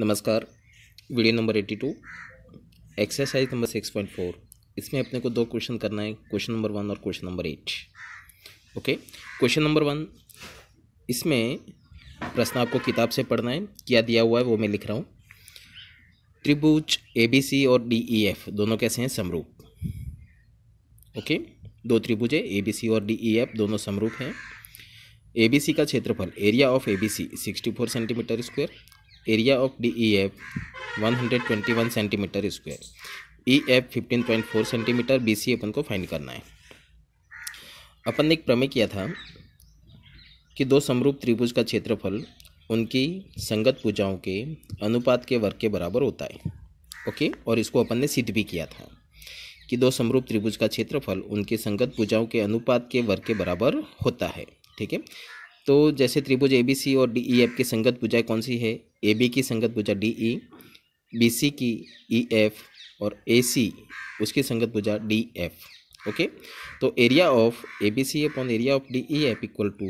नमस्कार video number eighty two exercise number six point four इसमें अपने को दो क्वेश्चन करना है क्वेश्चन नंबर वन और question number eight okay question number one इसमें प्रश्न आपको किताब से पढ़ना है क्या दिया हुआ है वो मैं लिख रहा हूँ त्रिभुज ए बी सी और डी ई एफ दोनों कैसे हैं समरूप ओके दो त्रिभुज है ए बी सी और डी ई एफ दोनों समरूप हैं ए बी सी का क्षेत्रफल area of A B C sixty four centimetre square area of D E F one hundred twenty one centimetre square E F fifteen point four centimetre B C अपन को find करना है अपन ने एक प्रमेय किया था कि दो समरूप त्रिभुज का क्षेत्रफल उनकी संगत पूजाओं के अनुपात के वर्ग के बराबर होता है ओके और इसको अपन ने सिद्ध भी किया था कि दो समरूप त्रिभुज का क्षेत्रफल उनके संगत पूजाओं के अनुपात के वर्ग के बराबर होता है ठीक है तो जैसे त्रिभुज ए बी सी और डी ई एफ की संगत पूजाएँ कौन सी है ए बी की संगत भुजा डी ई बी सी की ई e एफ और ए सी उसकी संगत भुजा डी एफ ओके तो area of A B C upon area of D E F equal to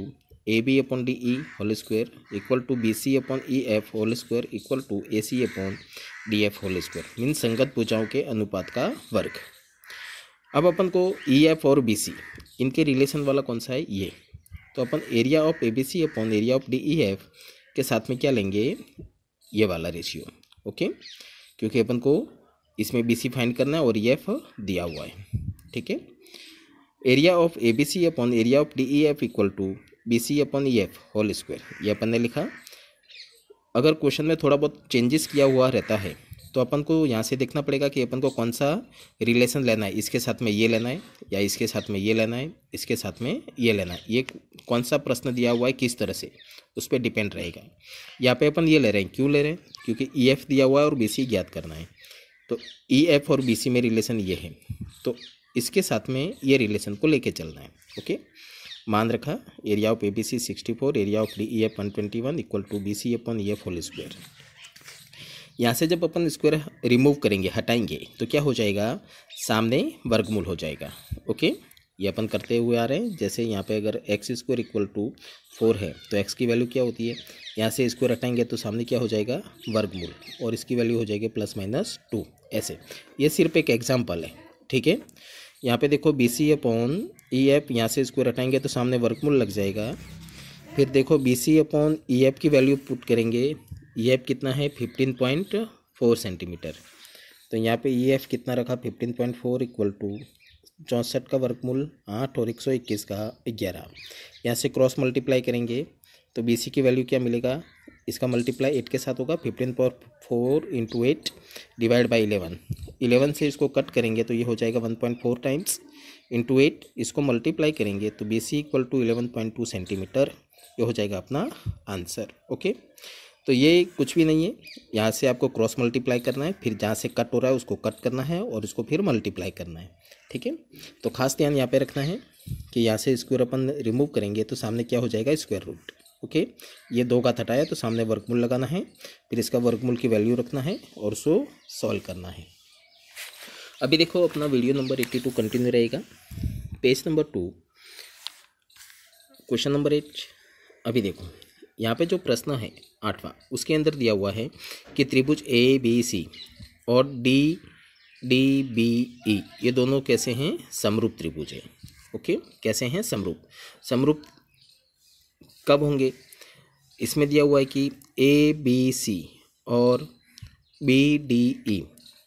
A B upon D E whole square equal to B C upon E F whole square equal to A C upon D F whole square mean संगत भुजाओं के अनुपात का वर्ग अब अपन को E e F और बी सी इनके रिलेशन वाला कौन सा है ये तो अपन area of A B C upon area of D E F के साथ में क्या लेंगे ये वाला रेशियो ओके क्योंकि अपन को इसमें बी सी फाइंड करना है और ई e एफ दिया हुआ है ठीक है area of A B C upon area of D E F equal to B C upon E F whole square ये अपन ने लिखा अगर क्वेश्चन में थोड़ा बहुत चेंजेस किया हुआ रहता है तो अपन को यहाँ से देखना पड़ेगा कि अपन को कौन सा रिलेशन लेना है इसके साथ में ये लेना है या इसके साथ में ये लेना है इसके साथ में ये लेना है ये कौन सा प्रश्न दिया हुआ है किस तरह से उस पर डिपेंड रहेगा यहाँ पे अपन ये ले रहे हैं क्यों ले रहे हैं क्योंकि ई e एफ दिया हुआ है और बी सी ज्ञात करना है तो ई e एफ और बी सी में रिलेशन ये है तो इसके साथ में ये रिलेशन को लेके चलना है ओके मान रखा area of A B C sixty four area of D E F one twenty one equal to B C upon E F whole square यहाँ से जब अपन स्क्वायर रिमूव करेंगे हटाएंगे तो क्या हो जाएगा सामने वर्गमूल हो जाएगा ओके ये अपन करते हुए आ रहे हैं जैसे यहाँ पे अगर x square equal to four है तो एक्स की वैल्यू क्या होती है यहाँ से स्क्वायर हटाएंगे तो सामने क्या हो जाएगा वर्गमूल और इसकी वैल्यू हो जाएगी प्लस माइनस टू ऐसे ये सिर्फ एक एग्जाम्पल है ठीक है यहाँ पे देखो B C upon E F यहाँ से स्क्वायर हटाएंगे तो सामने वर्गमूल लग जाएगा फिर देखो B C upon E F की वैल्यू पुट करेंगे ई एफ कितना है फिफ्टीन पॉइंट फोर सेंटीमीटर तो यहाँ पे ई एफ कितना रखा fifteen point four equal to चौंसठ का वर्गमूल आठ और एक सौ इक्कीस का ग्यारह यहाँ से क्रॉस मल्टीप्लाई करेंगे तो बी सी की वैल्यू क्या मिलेगा इसका मल्टीप्लाई एट के साथ होगा fifteen point four into eight divide by eleven eleven से इसको कट करेंगे तो ये हो जाएगा one point four times into eight इसको मल्टीप्लाई करेंगे तो B C equal to eleven point two centimetre ये हो जाएगा अपना आंसर ओके तो ये कुछ भी नहीं है यहाँ से आपको क्रॉस मल्टीप्लाई करना है फिर जहाँ से कट हो रहा है उसको कट करना है और उसको फिर मल्टीप्लाई करना है ठीक है तो खास ध्यान यहाँ पे रखना है कि यहाँ से स्क्वायर अपन रिमूव करेंगे तो सामने क्या हो जाएगा स्क्वायर रूट ओके ये दो का थटाया तो सामने वर्कमूल लगाना है फिर इसका वर्कमूल की वैल्यू रखना है और उसको सॉल्व करना है अभी देखो अपना video number eighty two continue रहेगा page number two question number eight अभी देखो यहाँ पे जो प्रश्न है आठवां उसके अंदर दिया हुआ है कि त्रिभुज ए बी सी और डी डी बी ई ये दोनों कैसे हैं समरूप त्रिभुज है ओके कैसे हैं समरूप समरूप कब होंगे इसमें दिया हुआ है कि ए बी सी और बी डी ई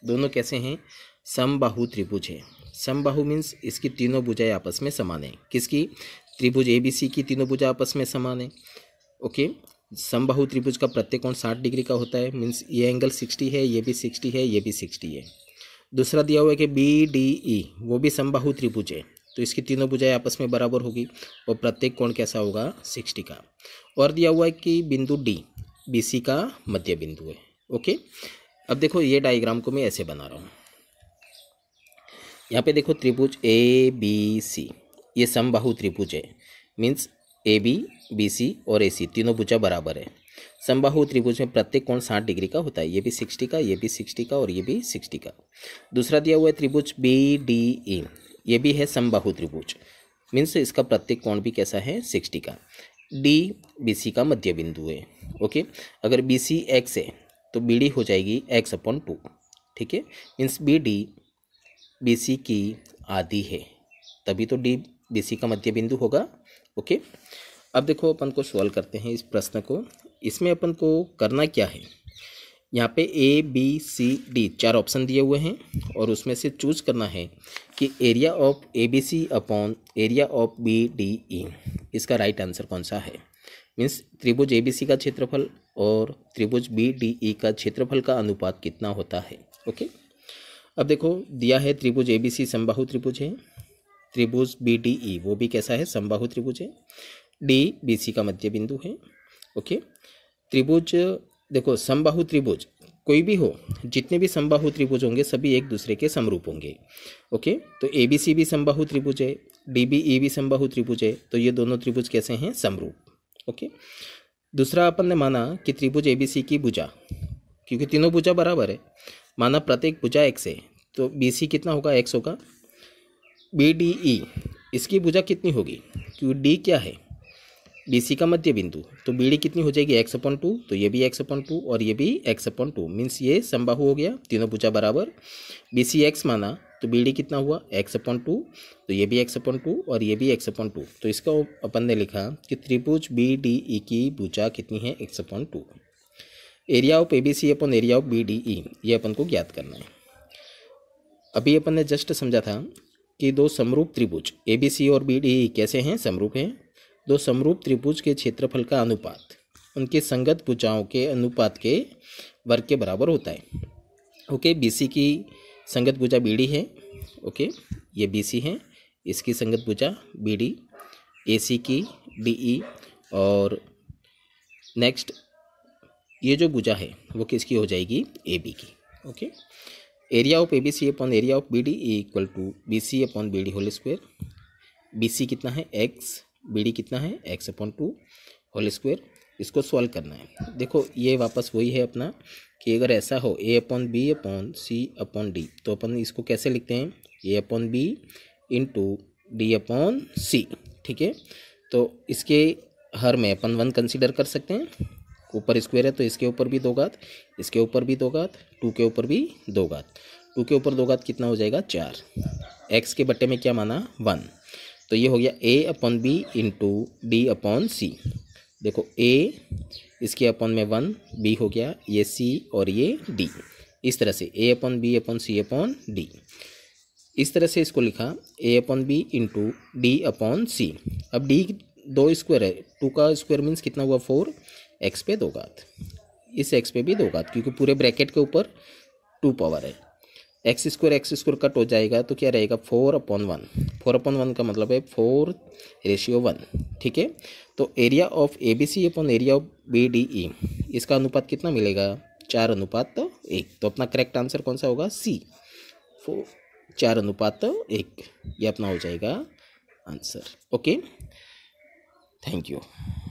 दोनों कैसे हैं समबाहु त्रिभुज है समबाहु मीन्स इसकी तीनों भुजाएं आपस में समान है किसकी त्रिभुज ए बी सी की तीनों भुजा आपस में समान है ओके समबाहु त्रिभुज का प्रत्येक कोण साठ डिग्री का होता है मीन्स ये एंगल सिक्सटी है ये भी सिक्सटी है ये भी सिक्सटी है दूसरा दिया हुआ है कि बी डी ई वो भी समबाहु त्रिभुज है तो इसकी तीनों भुजाएं आपस में बराबर होगी और प्रत्येक कोण कैसा होगा सिक्सटी का और दिया हुआ है कि बिंदु डी बी सी का मध्य बिंदु है ओके अब देखो ये डायग्राम को मैं ऐसे बना रहा हूँ यहाँ पे देखो त्रिभुज ए बी सी ये समबाहु त्रिभुज है means A B B C और ए सी तीनों भुजा बराबर है समबाहु त्रिभुज में प्रत्येक कोण साठ डिग्री का होता है ये भी सिक्सटी का ये भी सिक्सटी का और ये भी सिक्सटी का दूसरा दिया हुआ है त्रिभुज बी डी ई ये भी है समबाहु त्रिभुज मीन्स इसका प्रत्येक कोण भी कैसा है सिक्सटी का डी बी सी का मध्य बिंदु है ओके अगर बी सी एक्स है तो बी डी हो जाएगी एक्स अपॉन टू ठीक है means B D B C की आदि है तभी तो डी बी सी का मध्य बिंदु होगा ओके अब देखो अपन को सॉल्व करते हैं इस प्रश्न को इसमें अपन को करना क्या है यहाँ पे ए बी सी डी चार ऑप्शन दिए हुए हैं और उसमें से चूज करना है कि area of A B C upon area of B D E इसका राइट आंसर कौन सा है मीन्स त्रिभुज ए बी सी का क्षेत्रफल और त्रिभुज बी डी ई का क्षेत्रफल का अनुपात कितना होता है ओके अब देखो दिया है त्रिभुज ए बी सी समबाहु त्रिभुज है त्रिभुज बी डी ई वो भी कैसा है समबाहु त्रिभुज है डी बी सी का मध्य बिंदु है ओके त्रिभुज देखो समबाहु त्रिभुज कोई भी हो जितने भी समबाहु त्रिभुज होंगे सभी एक दूसरे के समरूप होंगे ओके तो ए बी सी भी समबाहु त्रिभुज है डी बी ई भी समबाहु त्रिभुज है तो ये दोनों त्रिभुज कैसे हैं समरूप ओके दूसरा अपन ने माना कि त्रिभुज ए बी सी की भुजा क्योंकि तीनों भुजा बराबर है माना प्रत्येक भुजा एक्स है तो बी सी कितना होगा एक्स होगा बी डी ई इसकी भुजा कितनी होगी क्यू डी क्या है बी सी का मध्य बिंदु तो बी डी कितनी हो जाएगी एक्स अपॉन टू तो ये भी एक्स अपॉन टू और ये भी एक्स अपॉन टू मीन्स ये संबाहु हो गया तीनों भुजा बराबर बी सी एक्स माना तो बी डी कितना हुआ एक्स अपॉन टू तो ये भी एक्स अपॉन टू और ये भी एक्स अपॉन टू तो इसका अपन ने लिखा कि त्रिभुज बी डी ई की भुजा कितनी है x upon two area of A B C upon area of B D E ये अपन को ज्ञात करना है अभी अपन ने जस्ट समझा था कि दो समरूप त्रिभुज ए बी सी और बी डी कैसे हैं समरूप हैं दो समरूप त्रिभुज के क्षेत्रफल का अनुपात उनके संगत भुजाओं के अनुपात के वर्ग के बराबर होता है ओके बी सी की संगत भुजा बी डी है ओके ये बी सी है इसकी संगत भुजा बी डी ए सी की डी ई e और नेक्स्ट ये जो भुजा है वो किसकी हो जाएगी ए बी की okay area of A B C upon area of B D equal to B C upon B D whole square B C कितना है एक्स बी डी कितना है x upon two whole square इसको solve करना है देखो ये वापस वही है अपना कि अगर ऐसा हो A upon B upon C upon D तो अपन इसको कैसे लिखते हैं A upon B into D upon C ठीक है तो इसके हर में अपन वन कंसिडर कर सकते हैं ऊपर स्क्वायर है तो इसके ऊपर भी दो घात इसके ऊपर भी दो घात टू के ऊपर भी दो घात टू के ऊपर दो घात कितना हो जाएगा चार एक्स के बट्टे में क्या माना वन तो ये हो गया A upon B into D upon C देखो ए इसके अपॉन में वन बी हो गया ये सी और ये डी इस तरह से A upon B upon C upon D इस तरह से इसको लिखा A upon B into D upon C अब डी दो स्क्वायर है टू का स्क्वायर मीन्स कितना हुआ फोर एक्स पे दो घात इस एक्स पे भी दो घात क्योंकि पूरे ब्रैकेट के ऊपर टू पावर है x square x square cut हो जाएगा तो क्या रहेगा four upon one four upon one का मतलब है फोर रेशियो वन ठीक है तो area of A B C upon area of B D E इसका अनुपात कितना मिलेगा चार अनुपात तो एक तो अपना करेक्ट आंसर कौन सा होगा सी फोर चार अनुपात तो एक ये अपना हो जाएगा आंसर ओके थैंक यू